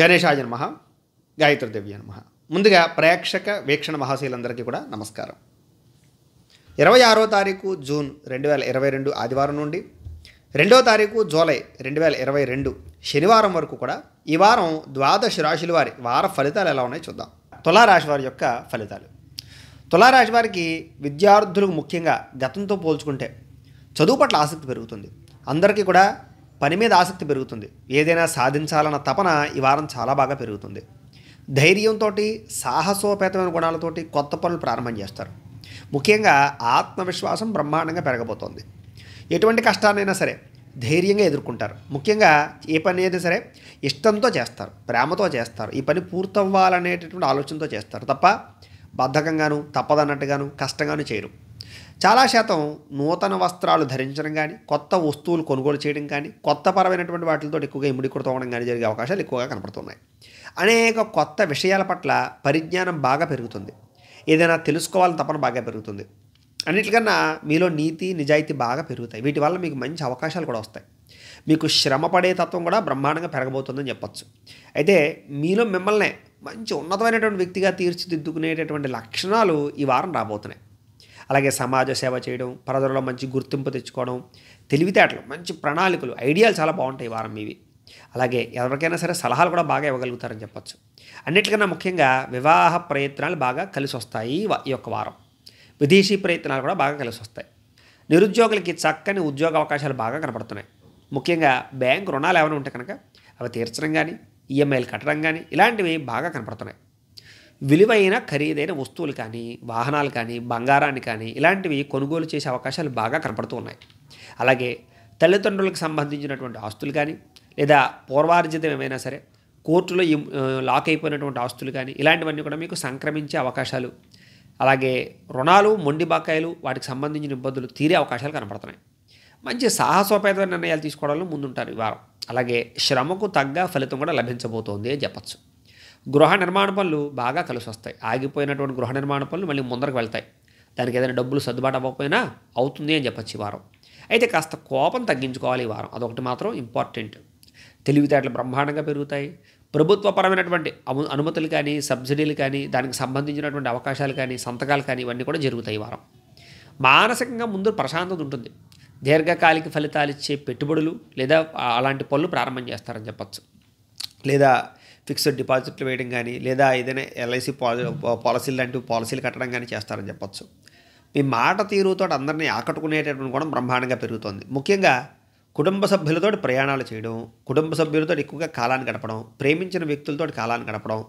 గణేశాయ నమ గాయత్రిదేవి నమ ముందుగా ప్రేక్షక వీక్షణ మహాశీలందరికీ కూడా నమస్కారం ఇరవై ఆరో తారీఖు జూన్ రెండు వేల ఇరవై రెండు ఆదివారం నుండి రెండో తారీఖు జూలై రెండు వేల ఇరవై రెండు శనివారం వరకు కూడా ఈ వారం ద్వాదశ రాశుల వారి వార ఫలితాలు ఎలా ఉన్నాయో చూద్దాం తులారాశి వారి యొక్క ఫలితాలు తులారాశి వారికి విద్యార్థులకు ముఖ్యంగా గతంతో పోల్చుకుంటే చదువు పట్ల ఆసక్తి పెరుగుతుంది అందరికీ కూడా పని మీద ఆసక్తి పెరుగుతుంది ఏదైనా సాధించాలన్న తపన ఈ వారం చాలా బాగా పెరుగుతుంది ధైర్యంతో సాహసోపేతమైన గుణాలతోటి కొత్త పనులు ప్రారంభం చేస్తారు ముఖ్యంగా ఆత్మవిశ్వాసం బ్రహ్మాండంగా పెరగబోతోంది ఎటువంటి కష్టాన్నైనా సరే ధైర్యంగా ఎదుర్కొంటారు ముఖ్యంగా ఏ పని అయినా సరే ఇష్టంతో చేస్తారు ప్రేమతో చేస్తారు ఈ పని పూర్తవ్వాలనేటటువంటి ఆలోచనతో చేస్తారు తప్ప బద్ధకంగాను తప్పదన్నట్టుగాను కష్టంగాను చేయరు చాలా శాతం నూతన వస్త్రాలు ధరించడం కానీ కొత్త వస్తువులు కొనుగోలు చేయడం కానీ కొత్త పరమైనటువంటి వాటితో ఎక్కువగా ఇమిడికృతం అవడం కానీ జరిగే అవకాశాలు ఎక్కువగా కనపడుతున్నాయి అనేక కొత్త విషయాల పట్ల పరిజ్ఞానం బాగా పెరుగుతుంది ఏదైనా తెలుసుకోవాలని తపన బాగా పెరుగుతుంది అన్నిటికన్నా మీలో నీతి నిజాయితీ బాగా పెరుగుతాయి వీటి వల్ల మీకు మంచి అవకాశాలు కూడా వస్తాయి మీకు శ్రమ పడే తత్వం కూడా బ్రహ్మాండంగా పెరగబోతుందని చెప్పచ్చు అయితే మీలో మిమ్మల్ని మంచి ఉన్నతమైనటువంటి వ్యక్తిగా తీర్చిదిద్దుకునేటటువంటి లక్షణాలు ఈ వారం రాబోతున్నాయి అలాగే సమాజ సేవ చేయడం పరదరలో మంచి గుర్తింపు తెచ్చుకోవడం తెలివితేటలు మంచి ప్రణాళికలు ఐడియాలు చాలా బాగుంటాయి వారం ఇవి అలాగే ఎవరికైనా సరే సలహాలు కూడా బాగా ఇవ్వగలుగుతారని చెప్పచ్చు అన్నిటికన్నా ముఖ్యంగా వివాహ ప్రయత్నాలు బాగా కలిసి వస్తాయి ఈ యొక్క వారం విదేశీ ప్రయత్నాలు కూడా బాగా కలిసి వస్తాయి నిరుద్యోగులకి చక్కని ఉద్యోగ అవకాశాలు బాగా కనబడుతున్నాయి ముఖ్యంగా బ్యాంకు రుణాలు ఏమైనా ఉంటే కనుక అవి తీర్చడం కానీ ఈఎంఐలు కట్టడం కానీ ఇలాంటివి బాగా కనపడుతున్నాయి విలువైన ఖరీదైన వస్తువులు కానీ వాహనాలు కానీ బంగారాన్ని కానీ ఇలాంటివి కొనుగోలు చేసే అవకాశాలు బాగా కనపడుతూ ఉన్నాయి అలాగే తల్లిదండ్రులకు సంబంధించినటువంటి ఆస్తులు కానీ లేదా పూర్వార్జితం ఏమైనా సరే కోర్టులో లాక్ అయిపోయినటువంటి ఆస్తులు కానీ ఇలాంటివన్నీ కూడా మీకు సంక్రమించే అవకాశాలు అలాగే రుణాలు మొండి బకాయిలు వాటికి సంబంధించిన ఇబ్బందులు తీరే అవకాశాలు కనపడుతున్నాయి మంచి సాహసోపేత నిర్ణయాలు తీసుకోవడంలో ముందుంటారు ఈ వారం అలాగే శ్రమకు తగ్గ ఫలితం కూడా లభించబోతోంది అని చెప్పచ్చు గృహ నిర్మాణ పనులు బాగా కలిసి వస్తాయి ఆగిపోయినటువంటి గృహ నిర్మాణ పనులు మళ్ళీ ముందరకు వెళ్తాయి దానికి ఏదైనా డబ్బులు సర్దుబాటు అవ్వకపోయినా అవుతుంది అని చెప్పచ్చు ఈ వారం అయితే కాస్త కోపం తగ్గించుకోవాలి ఈ వారం అదొకటి మాత్రం ఇంపార్టెంట్ తెలివితేటలు బ్రహ్మాండంగా పెరుగుతాయి ప్రభుత్వపరమైనటువంటి అను అనుమతులు కానీ సబ్సిడీలు కానీ దానికి సంబంధించినటువంటి అవకాశాలు కానీ సంతకాలు కానీ ఇవన్నీ కూడా జరుగుతాయి ఈ వారం మానసికంగా ముందు ప్రశాంతత ఉంటుంది దీర్ఘకాలిక ఫలితాలు ఇచ్చే పెట్టుబడులు లేదా అలాంటి పనులు ప్రారంభం చేస్తారని చెప్పచ్చు లేదా ఫిక్స్డ్ డిపాజిట్లు వేయడం కానీ లేదా ఏదైనా ఎల్ఐసి పాలసీలు లాంటివి పాలసీలు కట్టడం కానీ చేస్తారని చెప్పచ్చు మీ మాట తీరుతో అందరినీ ఆకట్టుకునేటటువంటి కూడా బ్రహ్మాండంగా పెరుగుతుంది ముఖ్యంగా కుటుంబ సభ్యులతో ప్రయాణాలు చేయడం కుటుంబ సభ్యులతో ఎక్కువగా కాలాన్ని గడపడం ప్రేమించిన వ్యక్తులతో కాలాన్ని గడపడం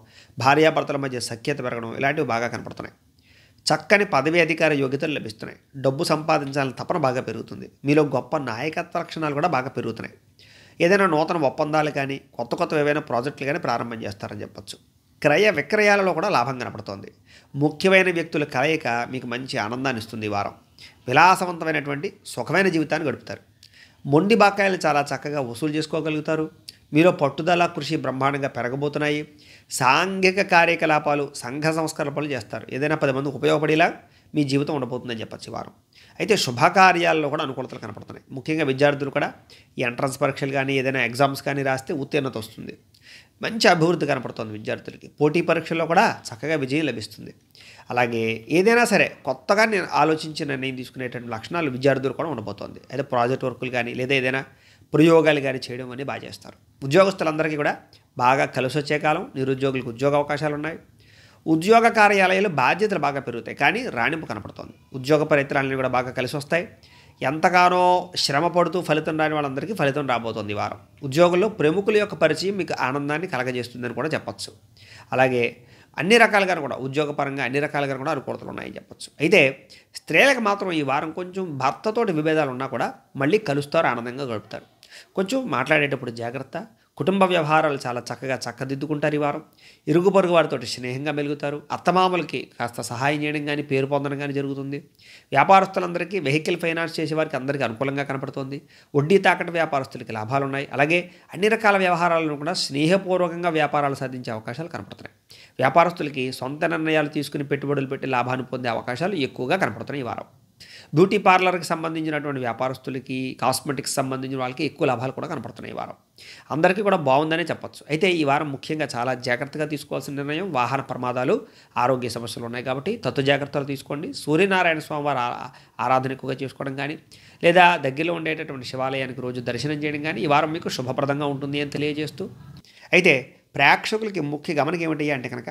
భార్యాభర్తల మధ్య సఖ్యత పెరగడం ఇలాంటివి బాగా కనపడుతున్నాయి చక్కని పదవి అధికార యోగ్యతలు లభిస్తున్నాయి డబ్బు సంపాదించాలని తపన బాగా పెరుగుతుంది మీలో గొప్ప నాయకత్వ లక్షణాలు కూడా బాగా పెరుగుతున్నాయి ఏదైనా నూతన ఒప్పందాలు కానీ కొత్త కొత్త ఏవైనా ప్రాజెక్టులు కానీ ప్రారంభం చేస్తారని చెప్పచ్చు క్రయ విక్రయాలలో కూడా లాభం కనపడుతోంది ముఖ్యమైన వ్యక్తుల కలయిక మీకు మంచి ఆనందాన్ని ఇస్తుంది ఈ వారం విలాసవంతమైనటువంటి సుఖమైన జీవితాన్ని గడుపుతారు మొండి బాకాయలు చాలా చక్కగా వసూలు చేసుకోగలుగుతారు మీలో పట్టుదల కృషి బ్రహ్మాండంగా పెరగబోతున్నాయి సాంఘిక కార్యకలాపాలు సంఘ సంస్కరణలు చేస్తారు ఏదైనా పది మందికి ఉపయోగపడేలా మీ జీవితం ఉండబోతుందని చెప్పచ్చు వారం అయితే శుభకార్యాల్లో కూడా అనుకూలతలు కనపడుతున్నాయి ముఖ్యంగా విద్యార్థులు కూడా ఎంట్రన్స్ పరీక్షలు కానీ ఏదైనా ఎగ్జామ్స్ కానీ రాస్తే ఉత్తీర్ణత వస్తుంది మంచి అభివృద్ధి కనపడుతుంది విద్యార్థులకి పోటీ పరీక్షల్లో కూడా చక్కగా విజయం లభిస్తుంది అలాగే ఏదైనా సరే కొత్తగా నేను ఆలోచించి నిర్ణయం తీసుకునేటువంటి లక్షణాలు విద్యార్థులు కూడా ఉండబోతోంది అయితే ప్రాజెక్ట్ వర్కులు కానీ లేదా ఏదైనా ప్రయోగాలు కానీ చేయడం అనేది బాగా చేస్తారు ఉద్యోగస్తులందరికీ కూడా బాగా కలిసి వచ్చే కాలం నిరుద్యోగులకు ఉద్యోగ అవకాశాలు ఉన్నాయి ఉద్యోగ కార్యాలయాలు బాధ్యతలు బాగా పెరుగుతాయి కానీ రాణింపు కనపడుతుంది ఉద్యోగ పరిత్రాలని కూడా బాగా కలిసి వస్తాయి ఎంతగానో శ్రమ పడుతూ ఫలితం రాని వాళ్ళందరికీ ఫలితం రాబోతోంది వారం ఉద్యోగంలో ప్రముఖుల యొక్క పరిచయం మీకు ఆనందాన్ని కలగజేస్తుందని కూడా చెప్పచ్చు అలాగే అన్ని రకాలుగా కూడా ఉద్యోగపరంగా అన్ని రకాలుగా కూడా అనుకూలతలు ఉన్నాయని చెప్పచ్చు అయితే స్త్రీలకు మాత్రం ఈ వారం కొంచెం భర్తతోటి విభేదాలు ఉన్నా కూడా మళ్ళీ కలుస్తారు ఆనందంగా గడుపుతారు కొంచెం మాట్లాడేటప్పుడు జాగ్రత్త కుటుంబ వ్యవహారాలు చాలా చక్కగా చక్కదిద్దుకుంటారు ఈ వారం ఇరుగు పొరుగు వారితో స్నేహంగా మెలుగుతారు అత్తమామలకి కాస్త సహాయం చేయడం కానీ పేరు పొందడం కానీ జరుగుతుంది వ్యాపారస్తులందరికీ వెహికల్ ఫైనాన్స్ చేసే వారికి అందరికీ అనుకూలంగా కనపడుతుంది వడ్డీ తాకట వ్యాపారస్తులకి లాభాలు ఉన్నాయి అలాగే అన్ని రకాల వ్యవహారాలను కూడా స్నేహపూర్వకంగా వ్యాపారాలు సాధించే అవకాశాలు కనపడుతున్నాయి వ్యాపారస్తులకి సొంత నిర్ణయాలు తీసుకుని పెట్టుబడులు పెట్టి లాభాన్ని పొందే అవకాశాలు ఎక్కువగా కనపడుతున్నాయి ఈ వారం బ్యూటీ పార్లర్కి సంబంధించినటువంటి వ్యాపారస్తులకి కాస్మెటిక్స్ సంబంధించిన వాళ్ళకి ఎక్కువ లాభాలు కూడా కనపడుతున్నాయి ఈ వారం అందరికీ కూడా బాగుందనే చెప్పొచ్చు అయితే ఈ వారం ముఖ్యంగా చాలా జాగ్రత్తగా తీసుకోవాల్సిన నిర్ణయం వాహన ప్రమాదాలు ఆరోగ్య సమస్యలు ఉన్నాయి కాబట్టి తత్వ జాగ్రత్తలు తీసుకోండి సూర్యనారాయణ స్వామి వారి ఆరాధన ఎక్కువగా చేసుకోవడం కానీ లేదా దగ్గరలో ఉండేటటువంటి శివాలయానికి రోజు దర్శనం చేయడం కానీ ఈ వారం మీకు శుభప్రదంగా ఉంటుంది అని తెలియజేస్తూ అయితే ప్రేక్షకులకి ముఖ్య గమనం ఏమిటి అంటే కనుక